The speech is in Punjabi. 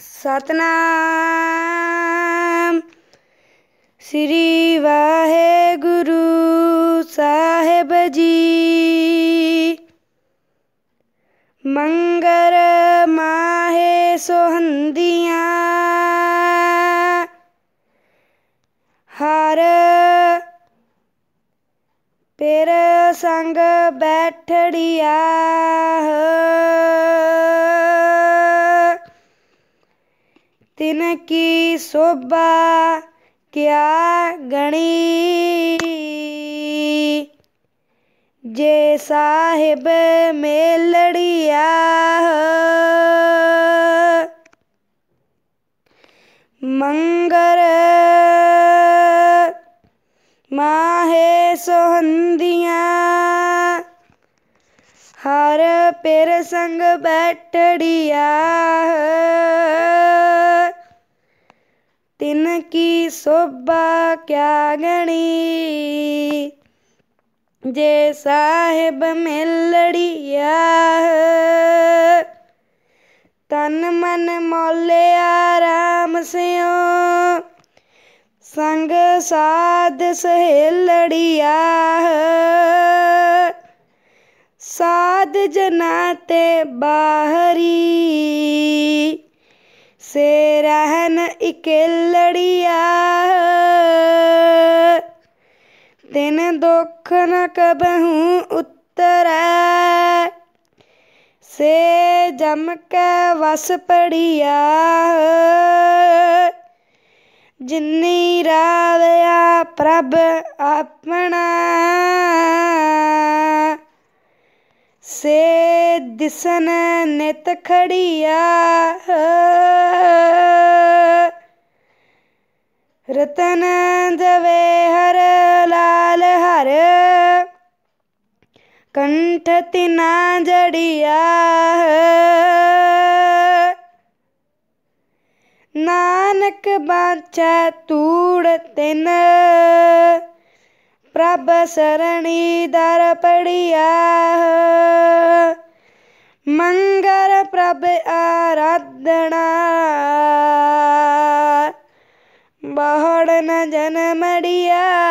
ਸਤਨਾਮ ਸ੍ਰੀ ਵਾਹਿਗੁਰੂ ਸਾਹਿਬ ਜੀ ਮੰਗਰ ਮਾਹੇ ਸੋਹੰਦੀਆਂ ਹਰ ਪਰ ਸੰਗ ਬੈਠੜੀਆ ਤਿਨ ਕੀ ਸੋਭਾ ਕਿਆ ਗਣੀ ਜੇ ਸਾਹਿਬ ਮੇਲੜੀਆ ਮੰਗਰ ਮਾਹੇ ਸੋਹੰਦੀਆਂ ਹਰ ਪੇਰ ਸੰਗ ਬੈਠੜੀਆ ਇਨਕੀ ਸੋਭਾ ਕਿਆ ਗਣੀ ਜੇ ਸਾਹਿਬ ਮਿਲੜੀਆ ਤਨ ਮਨ ਮੌਲੇ ਆਰਾਮ ਸਿਓ ਸੰਗ ਸਾਧ ਸਹੇਲੜੀਆ ਸਾਧ ਜਨਾ ਤੇ ਬਾਹਰੀ ਸੇ ਰਹਿਨ ਇਕੱਲੜੀਆ ਤੈਨ ਦੁੱਖ ਨ ਕਬਹੂ ਉਤਰੈ ਸੇ ਜਮ ਕੇ ਵਸ ਪੜੀਆ ਜਿਨੀ ਰਾਵਿਆ ਪ੍ਰਭ ਆਪਣਾ ਸੇ ਦਿਸਨ ਨਿਤ ਖੜੀਆ ਰਤਨ ਜਵੇ ਹਰ ਲਾਲ ਹਰ ਕੰਠ ਤਿਨਾ ਜੜੀਆ ਨਾਨਕ ਬਾਚਾ ਤੂੜ ਤਿਨ ਪ੍ਰਭ ਸਰਣੀ ਦਰ ਪੜਿਆ ਰੱਬ ਆਰਾਧਣਾ ਬਾਹੜ ਨ ਜਨਮੜਿਆ